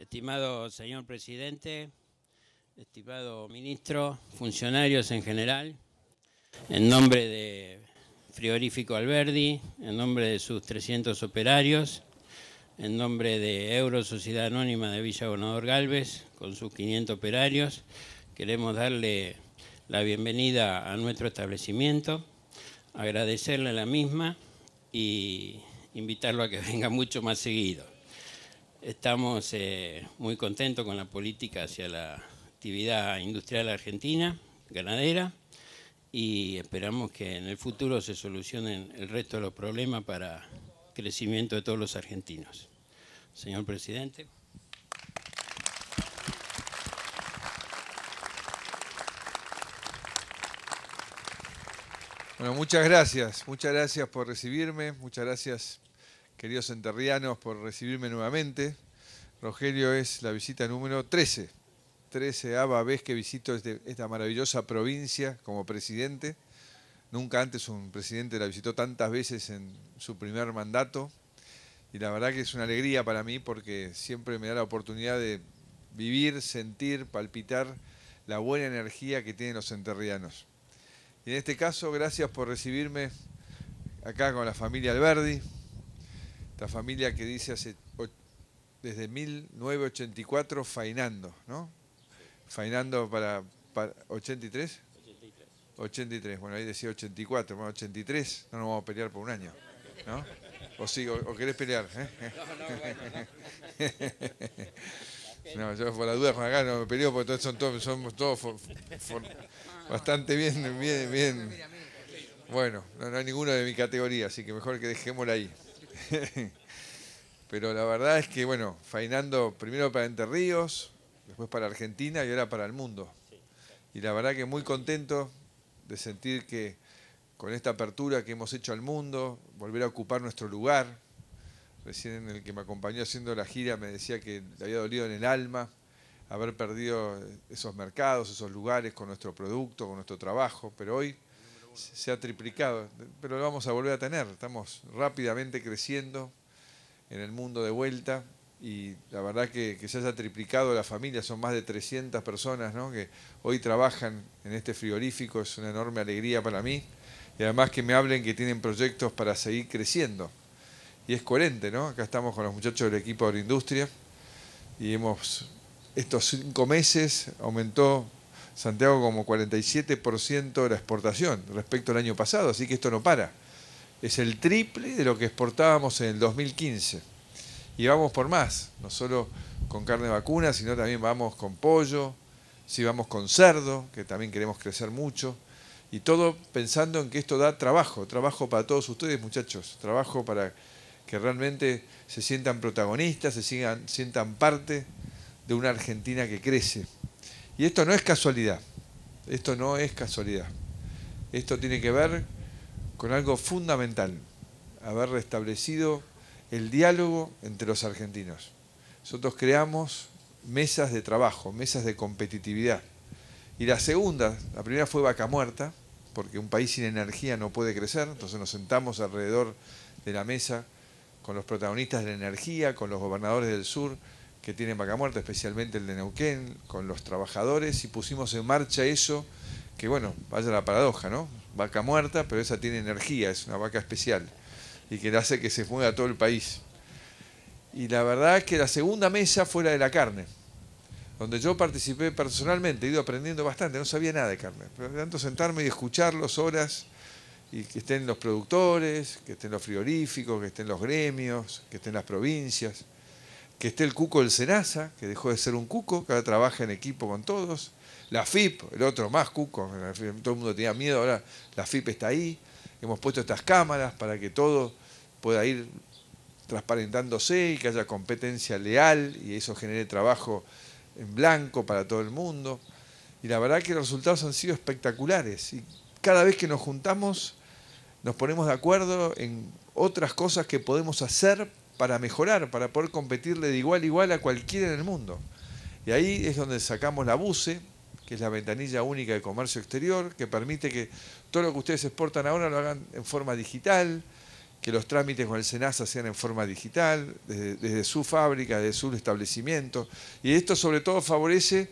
Estimado señor presidente, estimado ministro, funcionarios en general, en nombre de Friorífico Alberdi, en nombre de sus 300 operarios, en nombre de Euro Sociedad Anónima de Villa Gobernador Galvez, con sus 500 operarios, queremos darle la bienvenida a nuestro establecimiento, agradecerle la misma y invitarlo a que venga mucho más seguido. Estamos eh, muy contentos con la política hacia la actividad industrial argentina, ganadera, y esperamos que en el futuro se solucionen el resto de los problemas para el crecimiento de todos los argentinos. Señor Presidente. Bueno, muchas gracias, muchas gracias por recibirme, muchas gracias queridos enterrianos, por recibirme nuevamente. Rogelio es la visita número 13, 13 ava vez que visito este, esta maravillosa provincia como presidente. Nunca antes un presidente la visitó tantas veces en su primer mandato. Y la verdad que es una alegría para mí porque siempre me da la oportunidad de vivir, sentir, palpitar la buena energía que tienen los enterrianos. Y en este caso, gracias por recibirme acá con la familia Alberdi, la familia que dice hace desde 1984 Fainando, ¿no? Fainando para, 83? 83. bueno, ahí decía 84, bueno, 83, no nos vamos a pelear por un año, ¿no? O sí, o, querés pelear. Eh? No, no, bueno, no. yo por la duda, acá no me peleo porque son todos, somos todos bastante bien, bien, bien. Bueno, no, hay ninguno de mi categoría, así que mejor que dejémosla ahí. Pero la verdad es que, bueno, fainando primero para Entre Ríos, después para Argentina y ahora para el mundo. Y la verdad que muy contento de sentir que con esta apertura que hemos hecho al mundo, volver a ocupar nuestro lugar. Recién el que me acompañó haciendo la gira me decía que le había dolido en el alma haber perdido esos mercados, esos lugares con nuestro producto, con nuestro trabajo, pero hoy se ha triplicado, pero lo vamos a volver a tener. Estamos rápidamente creciendo en el mundo de vuelta y la verdad que, se haya triplicado la familia, son más de 300 personas ¿no? que hoy trabajan en este frigorífico, es una enorme alegría para mí y además que me hablen que tienen proyectos para seguir creciendo. Y es coherente, ¿no? Acá estamos con los muchachos del equipo de la industria y hemos, estos cinco meses aumentó Santiago como 47% de la exportación respecto al año pasado, así que esto no para. Es el triple de lo que exportábamos en el 2015. Y vamos por más, no solo con carne vacuna, sino también vamos con pollo, si vamos con cerdo, que también queremos crecer mucho. Y todo pensando en que esto da trabajo, trabajo para todos ustedes muchachos, trabajo para que realmente se sientan protagonistas, se sigan, sientan parte de una Argentina que crece. Y esto no es casualidad, esto no es casualidad. Esto tiene que ver con algo fundamental, haber restablecido el diálogo entre los argentinos. Nosotros creamos mesas de trabajo, mesas de competitividad. Y la segunda, la primera fue vaca muerta, porque un país sin energía no puede crecer, entonces nos sentamos alrededor de la mesa con los protagonistas de la energía, con los gobernadores del sur, que tiene Vaca Muerta, especialmente el de Neuquén, con los trabajadores, y pusimos en marcha eso, que bueno, vaya la paradoja, ¿no? Vaca Muerta, pero esa tiene energía, es una vaca especial, y que hace que se mueva todo el país. Y la verdad es que la segunda mesa fue la de la carne, donde yo participé personalmente, he ido aprendiendo bastante, no sabía nada de carne, pero tanto sentarme y escucharlos horas, y que estén los productores, que estén los frigoríficos, que estén los gremios, que estén las provincias que esté el cuco del Senasa, que dejó de ser un cuco, que ahora trabaja en equipo con todos. La FIP, el otro más cuco, todo el mundo tenía miedo, ahora la FIP está ahí. Hemos puesto estas cámaras para que todo pueda ir transparentándose y que haya competencia leal y eso genere trabajo en blanco para todo el mundo. Y la verdad que los resultados han sido espectaculares. Y cada vez que nos juntamos, nos ponemos de acuerdo en otras cosas que podemos hacer para mejorar, para poder competirle de igual a igual a cualquiera en el mundo. Y ahí es donde sacamos la BUCE, que es la ventanilla única de comercio exterior, que permite que todo lo que ustedes exportan ahora lo hagan en forma digital, que los trámites con el SENASA sean en forma digital, desde su fábrica, desde su establecimiento. Y esto sobre todo favorece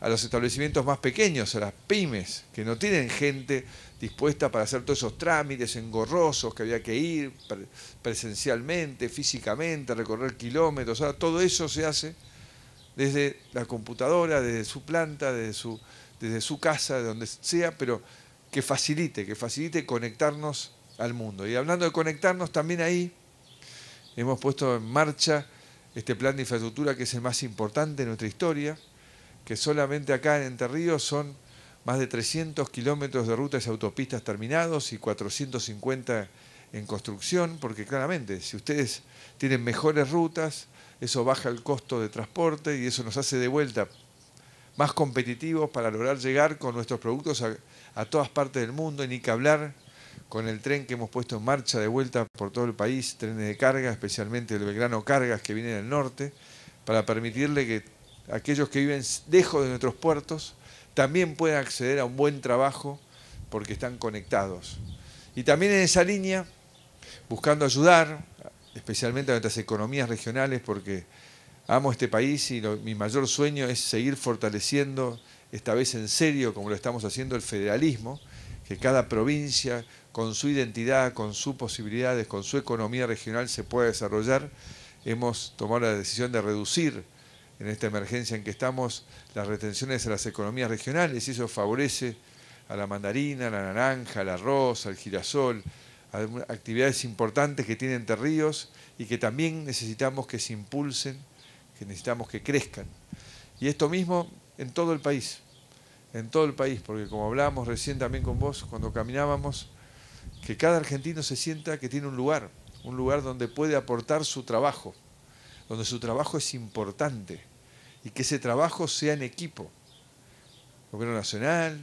a los establecimientos más pequeños, a las pymes, que no tienen gente dispuesta para hacer todos esos trámites engorrosos que había que ir presencialmente, físicamente, recorrer kilómetros. todo eso se hace desde la computadora, desde su planta, desde su, desde su casa, de donde sea, pero que facilite, que facilite conectarnos al mundo. Y hablando de conectarnos, también ahí hemos puesto en marcha este plan de infraestructura que es el más importante de nuestra historia, que solamente acá en Entre Ríos son más de 300 kilómetros de rutas y autopistas terminados y 450 en construcción, porque claramente si ustedes tienen mejores rutas, eso baja el costo de transporte y eso nos hace de vuelta más competitivos para lograr llegar con nuestros productos a, todas partes del mundo, y ni que hablar con el tren que hemos puesto en marcha de vuelta por todo el país, trenes de carga, especialmente el Belgrano Cargas que viene del norte, para permitirle que aquellos que viven lejos de nuestros puertos también pueden acceder a un buen trabajo porque están conectados. Y también en esa línea, buscando ayudar, especialmente a nuestras economías regionales, porque amo este país y mi mayor sueño es seguir fortaleciendo, esta vez en serio, como lo estamos haciendo, el federalismo, que cada provincia, con su identidad, con sus posibilidades, con su economía regional, se pueda desarrollar. Hemos tomado la decisión de reducir en esta emergencia en que estamos las retenciones a las economías regionales y eso favorece a la mandarina, a la naranja, al arroz, al girasol, a actividades importantes que tienen terríos y que también necesitamos que se impulsen, que necesitamos que crezcan. Y esto mismo en todo el país, en todo el país, porque como hablábamos recién también con vos cuando caminábamos, que cada argentino se sienta que tiene un lugar, un lugar donde puede aportar su trabajo, donde su trabajo es importante, y que ese trabajo sea en equipo. Gobierno nacional,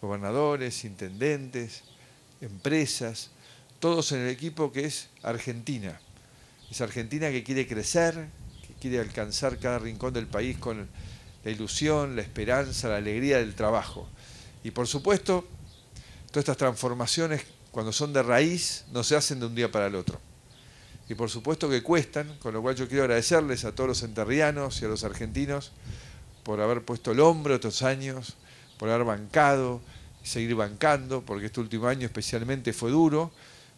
gobernadores, intendentes, empresas, todos en el equipo que es Argentina. Es Argentina que quiere crecer, que quiere alcanzar cada rincón del país con la ilusión, la esperanza, la alegría del trabajo. Y por supuesto, todas estas transformaciones, cuando son de raíz, no se hacen de un día para el otro y por supuesto que cuestan, con lo cual yo quiero agradecerles a todos los enterrianos y a los argentinos por haber puesto el hombro estos años, por haber bancado y seguir bancando, porque este último año especialmente fue duro,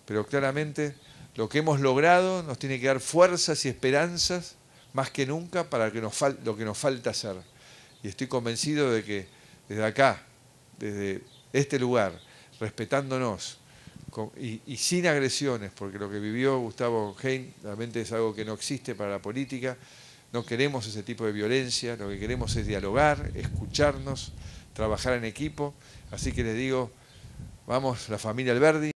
pero claramente lo que hemos logrado nos tiene que dar fuerzas y esperanzas más que nunca para que lo que nos falta hacer. Y estoy convencido de que desde acá, desde este lugar, respetándonos, y, sin agresiones, porque lo que vivió Gustavo Hein realmente es algo que no existe para la política. No queremos ese tipo de violencia, lo que queremos es dialogar, escucharnos, trabajar en equipo. Así que les digo, vamos, la familia Alberdi.